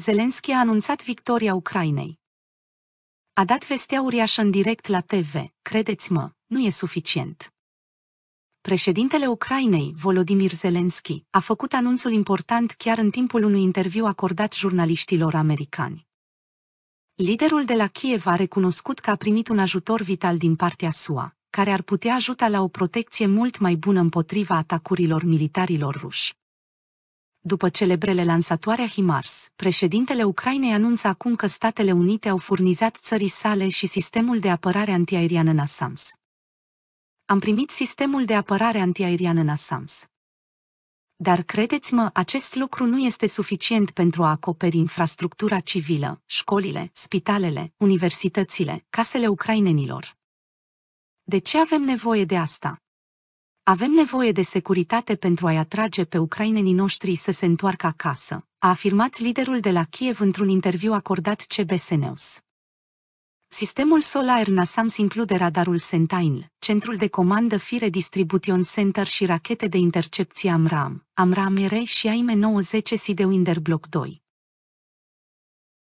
Zelenski a anunțat victoria Ucrainei. A dat vestea uriașă în direct la TV, credeți-mă, nu e suficient. Președintele Ucrainei, Volodimir Zelenski, a făcut anunțul important chiar în timpul unui interviu acordat jurnaliștilor americani. Liderul de la Kiev a recunoscut că a primit un ajutor vital din partea SUA, care ar putea ajuta la o protecție mult mai bună împotriva atacurilor militarilor ruși. După celebrele lansatoare a HIMARS, președintele Ucrainei anunță acum că Statele Unite au furnizat țării sale și sistemul de apărare în NASAMS. Am primit sistemul de apărare în NASAMS. Dar credeți-mă, acest lucru nu este suficient pentru a acoperi infrastructura civilă, școlile, spitalele, universitățile, casele ucrainenilor. De ce avem nevoie de asta? Avem nevoie de securitate pentru a-i atrage pe ucrainenii noștri să se întoarcă acasă, a afirmat liderul de la Kiev într-un interviu acordat CBS News. Sistemul Solar NASAMS include radarul Sentinel, centrul de comandă Fire Distribution Center și rachete de intercepție AMRAM, AMRAM-R și AIM-90 Sidewinder Block 2.